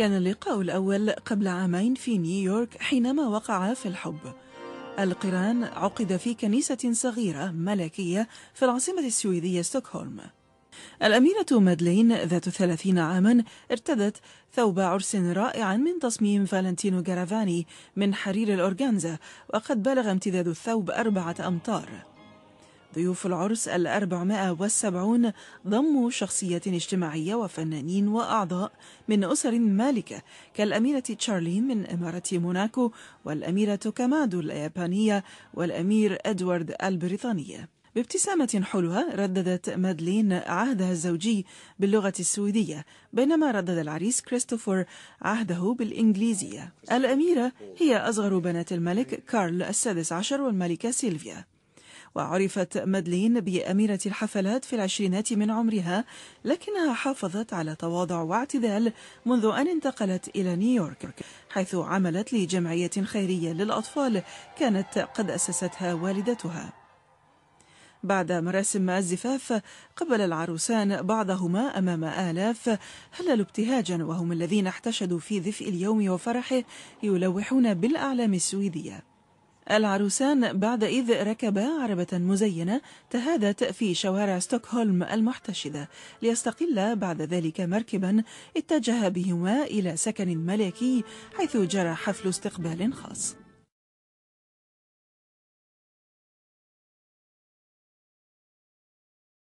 كان اللقاء الأول قبل عامين في نيويورك حينما وقع في الحب القران عقد في كنيسة صغيرة ملكية في العاصمة السويدية ستوكهولم الأميرة مادلين ذات ثلاثين عاما ارتدت ثوب عرس رائع من تصميم فالنتينو جارافاني من حرير الأورغانزا وقد بلغ امتداد الثوب أربعة أمتار ضيوف العرس الأربعمائة والسبعون ضموا شخصيات اجتماعية وفنانين وأعضاء من أسر مالكة كالأميرة تشارلين من إمارة موناكو والأميرة كامادو اليابانية والأمير أدوارد البريطانية بابتسامة حلوة رددت مادلين عهدها الزوجي باللغة السويدية بينما ردد العريس كريستوفر عهده بالإنجليزية الأميرة هي أصغر بنات الملك كارل السادس عشر والملكة سيلفيا وعرفت مدلين بأميرة الحفلات في العشرينات من عمرها لكنها حافظت على تواضع واعتدال منذ أن انتقلت إلى نيويورك حيث عملت لجمعية خيرية للأطفال كانت قد أسستها والدتها بعد مراسم الزفاف قبل العروسان بعضهما أمام آلاف هللوا ابتهاجا وهم الذين احتشدوا في دفء اليوم وفرحه يلوحون بالأعلام السويدية العروسان بعد إذ ركبا عربة مزينة تهادت في شوارع ستوكهولم المحتشدة ليستقلا بعد ذلك مركبا اتجه بهما إلى سكن ملكي حيث جرى حفل استقبال خاص